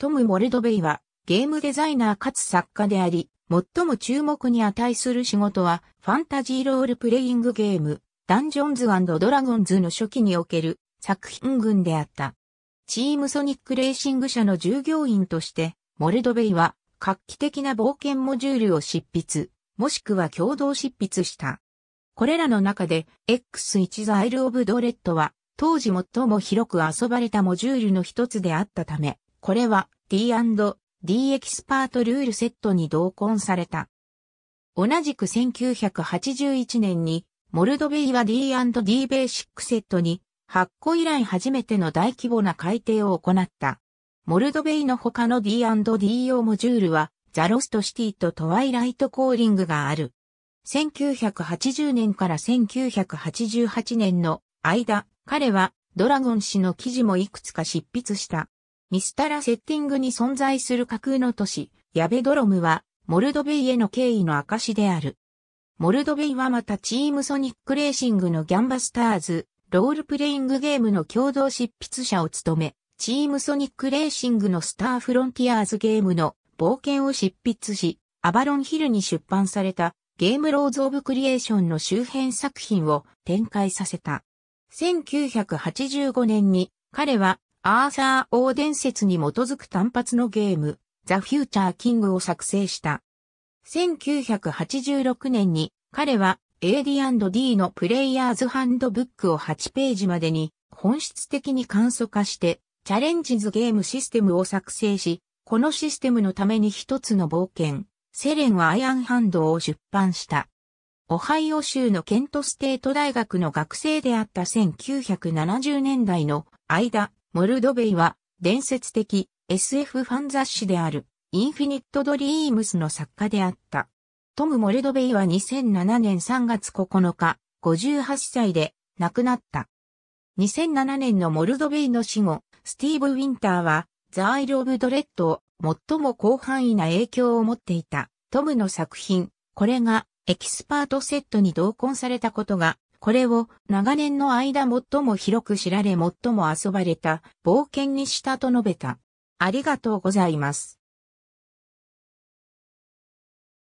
トム・モルドベイはゲームデザイナーかつ作家であり、最も注目に値する仕事はファンタジーロールプレイングゲーム、ダンジョンズドラゴンズの初期における作品群であった。チームソニックレーシング社の従業員として、モルドベイは画期的な冒険モジュールを執筆、もしくは共同執筆した。これらの中で X1 ザ・イル・オブ・ドレッドは当時最も広く遊ばれたモジュールの一つであったため、これは D&D エキスパートルールセットに同梱された。同じく1981年に、モルドベイは D&D ベーシックセットに、発行以来初めての大規模な改定を行った。モルドベイの他の D&D 用モジュールは、ザ・ロスト・シティとトワイライト・コーリングがある。1980年から1988年の間、彼はドラゴン氏の記事もいくつか執筆した。ミスタラセッティングに存在する架空の都市、ヤベドロムは、モルドベイへの敬意の証である。モルドベイはまたチームソニックレーシングのギャンバスターズ、ロールプレイングゲームの共同執筆者を務め、チームソニックレーシングのスターフロンティアーズゲームの冒険を執筆し、アバロンヒルに出版されたゲームローズ・オブ・クリエーションの周辺作品を展開させた。1985年に彼はアーサー王伝説に基づく単発のゲーム、ザ・フューチャー・キングを作成した。1986年に彼は AD&D のプレイヤーズハンドブックを8ページまでに本質的に簡素化してチャレンジズゲームシステムを作成し、このシステムのために一つの冒険、セレンアイアンハンドを出版した。オハイオ州のケントステート大学の学生であった1970年代の間、モルドベイは伝説的 SF ファン雑誌であるインフィニットドリームスの作家であった。トム・モルドベイは2007年3月9日、58歳で亡くなった。2007年のモルドベイの死後、スティーブ・ウィンターはザ・アイル・オブ・ドレッドを最も広範囲な影響を持っていたトムの作品、これがエキスパートセットに同梱されたことがこれを長年の間最も広く知られ最も遊ばれた冒険にしたと述べた。ありがとうございます。